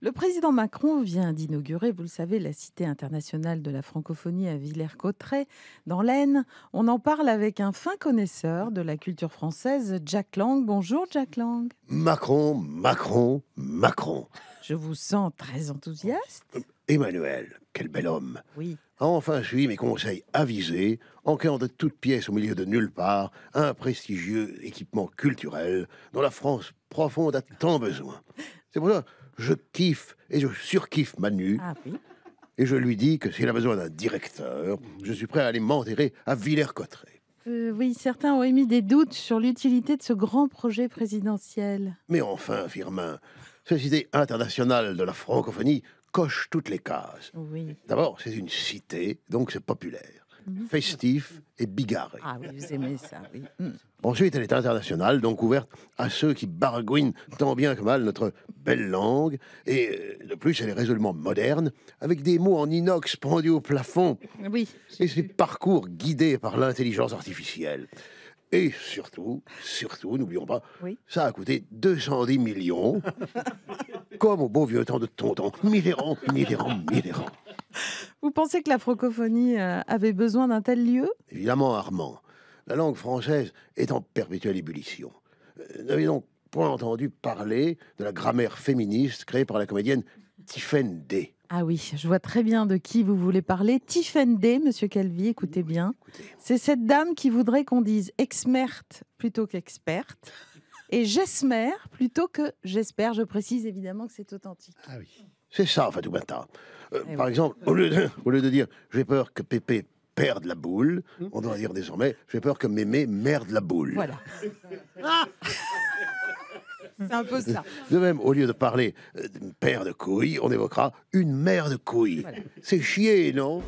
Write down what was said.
Le président Macron vient d'inaugurer, vous le savez, la Cité internationale de la francophonie à Villers-Cotterêts, dans l'Aisne. On en parle avec un fin connaisseur de la culture française, Jack Lang. Bonjour Jack Lang. Macron, Macron, Macron. Je vous sens très enthousiaste. Euh, Emmanuel, quel bel homme. Oui. enfin suis mes conseils avisés, en créant de toutes pièces au milieu de nulle part un prestigieux équipement culturel dont la France profonde a tant besoin. C'est pour ça je kiffe et je surkiffe Manu. Ah et je lui dis que s'il a besoin d'un directeur, je suis prêt à aller m'enterrer à Villers-Cotterêts. Euh, oui, certains ont émis des doutes sur l'utilité de ce grand projet présidentiel. Mais enfin, Firmin, cette cité internationale de la francophonie coche toutes les cases. Oui. D'abord, c'est une cité, donc c'est populaire. Mhm. festif et bigarré. Ah oui, vous aimez ça, oui. Mhm. Ensuite, elle est internationale, donc ouverte à ceux qui baragouinent tant bien que mal notre belle langue. Et euh, de plus, elle est résolument moderne, avec des mots en inox pendus au plafond. Oui. Et ses parcours guidés par l'intelligence artificielle. Et surtout, surtout, n'oublions pas, ça a coûté 210 millions, comme au beau vieux temps de tonton. Mitterrand, Mitterrand, Mitterrand pensez que la francophonie euh, avait besoin d'un tel lieu Évidemment, Armand. La langue française est en perpétuelle ébullition. Euh, N'avez donc point entendu parler de la grammaire féministe créée par la comédienne Tiphaine Day. Ah oui, je vois très bien de qui vous voulez parler. Tiphaine Day, monsieur Calvi, écoutez bien. C'est cette dame qui voudrait qu'on dise experte plutôt qu'experte et j'espère plutôt que j'espère. Je précise évidemment que c'est authentique. Ah oui. C'est ça, tout Euh, eh par exemple, au lieu, de, dire j'ai peur que Pépé perde la boule, on doit dire désormais j'ai peur que Mémé merde la boule. Voilà. c'est un peu ça. De même, au lieu de parler euh, d'une paire de couilles, on évoquera une mère de couilles. C'est chier, non